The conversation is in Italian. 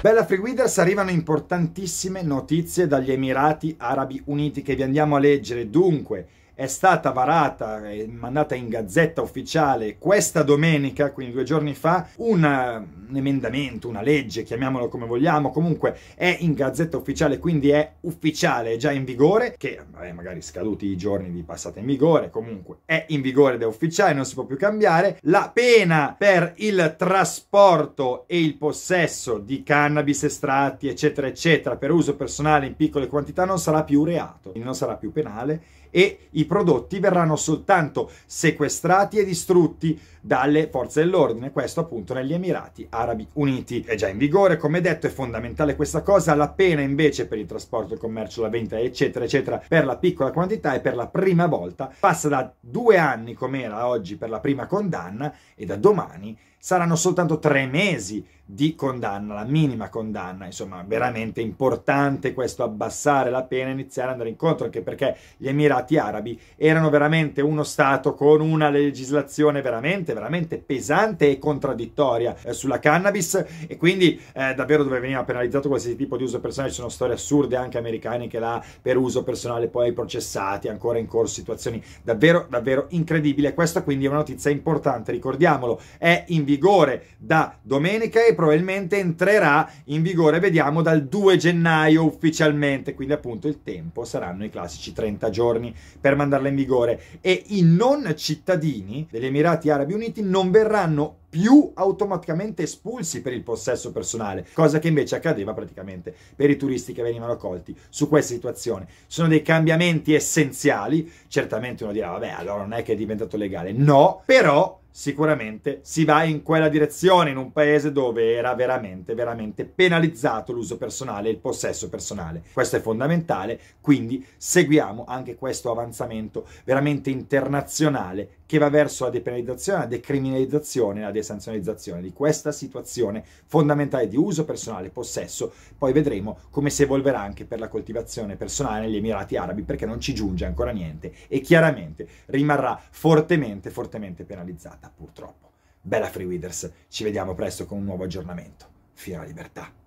Bella Freeguiders, arrivano importantissime notizie dagli Emirati Arabi Uniti che vi andiamo a leggere. Dunque, è stata varata e mandata in gazzetta ufficiale questa domenica, quindi due giorni fa, eh, un emendamento, una legge, chiamiamolo come vogliamo, comunque è in gazzetta ufficiale, quindi è ufficiale, è già in vigore, che vabbè, magari scaduti i giorni di passata in vigore, comunque è in vigore ed è ufficiale, non si può più cambiare, la pena per il trasporto e il possesso di cannabis estratti, eccetera, eccetera, per uso personale in piccole quantità non sarà più reato, quindi non sarà più penale e i prodotti verranno soltanto sequestrati e distrutti dalle forze dell'ordine, questo appunto negli Emirati Arabi Uniti. È già in vigore, come detto, è fondamentale questa cosa, la pena invece per il trasporto, il commercio, la vendita, eccetera, eccetera, per la piccola quantità e per la prima volta passa da due anni, come era oggi, per la prima condanna e da domani saranno soltanto tre mesi di condanna, la minima condanna, insomma veramente importante questo abbassare la pena e iniziare ad andare incontro, anche perché gli Emirati Arabi erano veramente uno Stato con una legislazione veramente, veramente pesante e contraddittoria eh, sulla cannabis e quindi eh, davvero dove veniva penalizzato qualsiasi tipo di uso personale, ci sono storie assurde anche americane che là per uso personale poi processati, ancora in corso situazioni davvero, davvero incredibili. Questa quindi è una notizia importante, ricordiamolo, è in vigore da domenica e probabilmente entrerà in vigore, vediamo, dal 2 gennaio ufficialmente, quindi appunto il tempo saranno i classici 30 giorni per mandarla in vigore e i non cittadini degli Emirati Arabi Uniti non verranno più automaticamente espulsi per il possesso personale, cosa che invece accadeva praticamente per i turisti che venivano colti su questa situazione. Sono dei cambiamenti essenziali, certamente uno dirà vabbè allora non è che è diventato legale, no, però sicuramente si va in quella direzione in un paese dove era veramente veramente penalizzato l'uso personale e il possesso personale questo è fondamentale quindi seguiamo anche questo avanzamento veramente internazionale che va verso la depenalizzazione, la decriminalizzazione la desanzionalizzazione di questa situazione fondamentale di uso personale, possesso. Poi vedremo come si evolverà anche per la coltivazione personale negli Emirati Arabi, perché non ci giunge ancora niente e chiaramente rimarrà fortemente, fortemente penalizzata, purtroppo. Bella Free Readers, ci vediamo presto con un nuovo aggiornamento. Fino alla libertà.